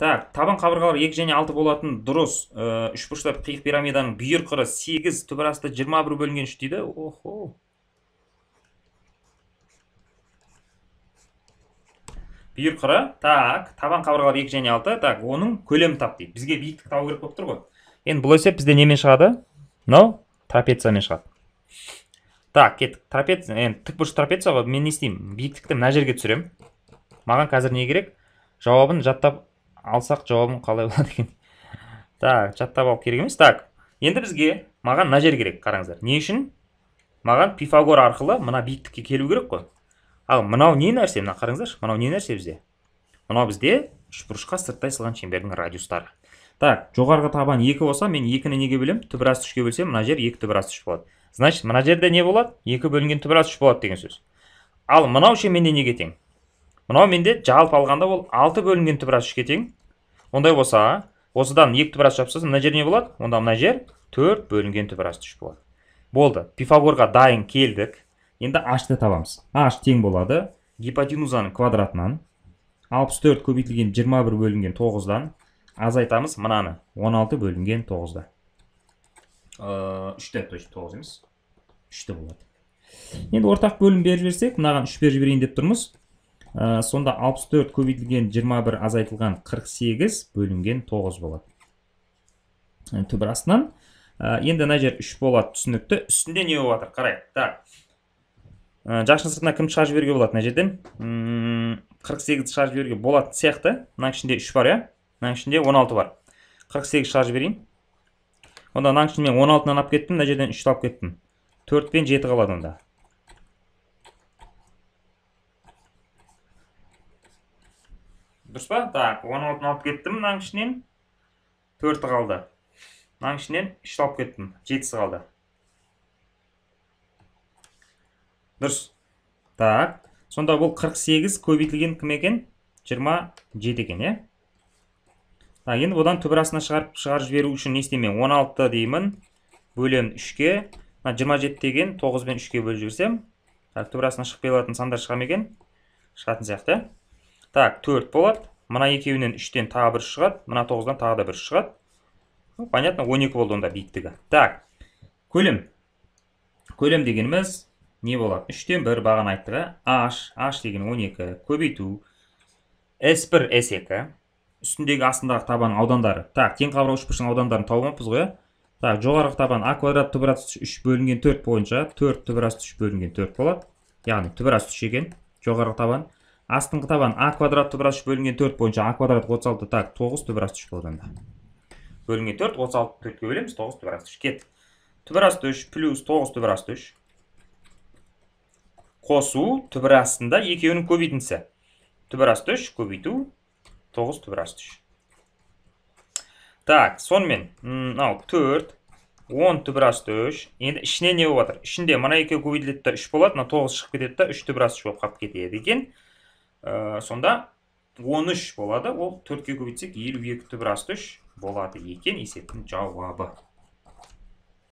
так табан қабырғалары екі және алты болатын дұрыс ә, үш қиық пирамиданың бүйір қыры сегіз түбір асты жиырма бір бөлінген үш дейді охо бүйір қыры так табан қабырғалары екі және алты так оның көлемін тап дейді бізге биіктік табу керек болып тұр ғой енді бұл есеп бізде немен шығады мынау трапециямен шығады так кеттік трапеция енді тікбұрыш трапеция ғой мен не істеймін биіктікті мына жерге түсіремін маған қазір не керек жауабын жаттап алсақ жауабым қалай болады екен так жаттап алу керек емес так енді бізге маған мына жер керек қараңыздар не үшін маған пифагор арқылы мына биіктікке келу керек қой ал мынау не нәрсе мына қараңыздаршы мынау не нәрсе бізде мынау бізде үшбұрышқа сырттай сызылған шеңбердің радиустары так жоғарғы табан екі болса мен екіні неге бөлемін түбір асты үшке бөлсем мына жер екі түбір асты үш болады значит мына жерде не болады екі бөлінген түбір асты үш болады деген сөз ал мынау ше менде неге тең мынау менде жалпы алғанда ол алты бөлінген түбір асты үшке тең ондай болса осыдан екі түпірас жапсаңыз мына жер не болады онда мына жер төрт бөлінген түпірас үш болады болды пифагорға дайын келдік енді ашты табамыз h тең болады гипотенузаның квадратынан 64 көбейтілген 21 бөлінген 9-дан азайтамыз мынаны 16 бөлінген 9-да. Э, үште ті то емес. 3 болады. Енді ортақ бөлім беріп жіберсек, мынаған 3 беріп жіберейін деп тұрмыз ә, сонда 64 көбейтілген 21 азайтылған 48 бөлінген 9 болады э, түбір астынан ә, енді мына жер 3 болады түсінікті үстінде не болып жатыр қарайық так ә, жақшының сыртына кім шығарып жіберуге болады мына жерден 48 шығарып жіберуге болатын сияқты мынаның ішінде 3 бар иә мынаның ішінде 16 бар 48 шығарып жіберейін онда мынаның ішінде мен 16-нан алып кеттім мына жерден 3 алып кеттім 4 пен 7 қалады онда дұрыс па так он алтыны алып кеттім мынаның ішінен төрті қалды мынаның ішінен үш алып кеттім жетісі қалды дұрыс так сонда бұл 48 көбейтілген кім екен 27 екен иә так енді одан түбір астына шығарып шығарып жіберу үшін не істеймін 16 деймін бөлемін 3-ке мына 27 деген 9 бен 3-ке бөліп жіберсем так түбір астына шығып сандар шыға ма екен шығатын сияқты Так, 4 болады. Мына 2-нен 3-тен тағы бір шығады. Мына 9-дан тағы да бір шығады. Ну, понятно, 12 болды онда биіктігі. Так. Көлем. Көлем дегеніміз не болады? 3-тен 1 бағаны айттық. H, H деген 12, көбейту. S1, S2. Үстіндегі астындағы табанның аудандары. Так, тең қабырға үшбұрыштың аудандарын тауыппыз ғой. Так, жоғарғы табан A квадрат тұбырас үш бөлінген 4 бойынша 4 тұбырас үш бөлінген 4 болады. Яғни тұбырас үш екен жоғарғы табан астыңғы табан а квадрат түбір бөлінген төрт бойынша а квадрат отыз алты так тоғыз түбір үш болғанда бөлінген төрт отыз алты төртке бөлеміз тоғыз түбір үш кет түбір үш плюс тоғыз түбір үш қосу түбір астында екеуінің көбейтіндісі түбір үш көбейту тоғыз түбір үш так сонымен мынау төрт он түбір үш енді ішіне не болып жатыр ішінде мына екеуі көбейтіледі да үш болады мына тоғыз шығып кетеді да үш үш болып қалып кетеді екен ә, сонда 13 болады ол 4-ке көбейтсек 52 түбір 3 болады екен есептің жауабы